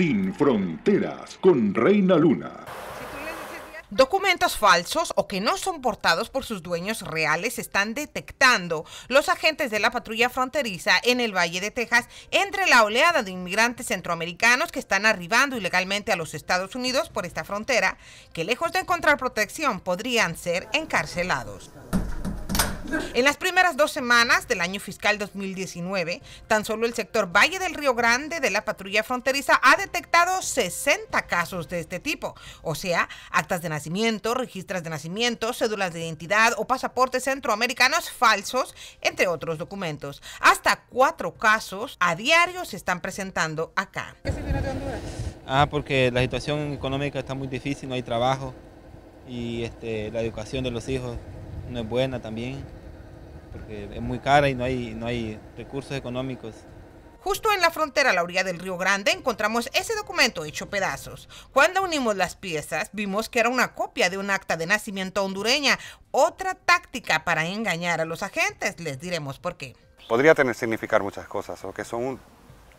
Sin Fronteras con Reina Luna. Documentos falsos o que no son portados por sus dueños reales están detectando los agentes de la patrulla fronteriza en el Valle de Texas entre la oleada de inmigrantes centroamericanos que están arribando ilegalmente a los Estados Unidos por esta frontera, que lejos de encontrar protección podrían ser encarcelados. En las primeras dos semanas del año fiscal 2019, tan solo el sector Valle del Río Grande de la patrulla fronteriza ha detectado 60 casos de este tipo, o sea, actas de nacimiento, registros de nacimiento, cédulas de identidad o pasaportes centroamericanos falsos, entre otros documentos. Hasta cuatro casos a diario se están presentando acá. ¿Qué se viene de Honduras? Ah, porque la situación económica está muy difícil, no hay trabajo y este, la educación de los hijos no es buena también porque es muy cara y no hay, recursos económicos. Justo en la frontera a la orilla del Río Grande encontramos ese documento hecho pedazos. Cuando unimos las piezas, vimos que era una copia de un acta de nacimiento hondureña, otra táctica para engañar a los agentes, les diremos por qué. Podría tener significar muchas cosas, o que son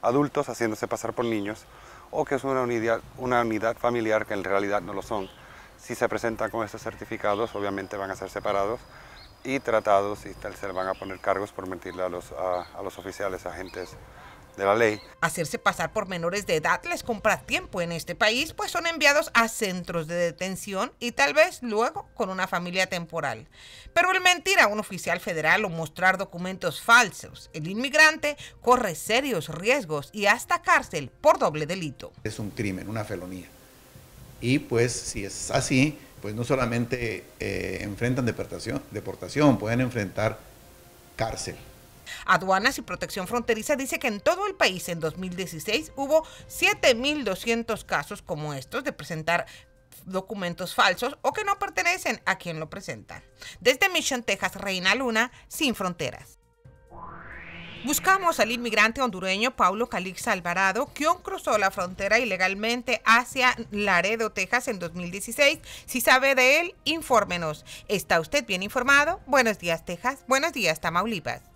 adultos haciéndose pasar por niños, o que es una unidad, una unidad familiar que en realidad no lo son. Si se presentan con estos certificados, obviamente van a ser separados y tratados y tal, se le van a poner cargos por mentirle a los, a los oficiales, agentes de la ley. Hacerse pasar por menores de edad les compra tiempo en este país, pues son enviados a centros de detención y tal vez luego con una familia temporal. Pero el mentir a un oficial federal o mostrar documentos falsos, el inmigrante corre serios riesgos y hasta cárcel por doble delito. Es un crimen, una felonía. Y pues si es así, pues no solamente eh, enfrentan deportación, deportación, pueden enfrentar cárcel. Aduanas y Protección Fronteriza dice que en todo el país en 2016 hubo 7.200 casos como estos de presentar documentos falsos o que no pertenecen a quien lo presenta. Desde Mission, Texas, Reina Luna, sin fronteras. Buscamos al inmigrante hondureño Paulo Calix Alvarado, quien cruzó la frontera ilegalmente hacia Laredo, Texas en 2016. Si sabe de él, infórmenos. ¿Está usted bien informado? Buenos días, Texas. Buenos días, Tamaulipas.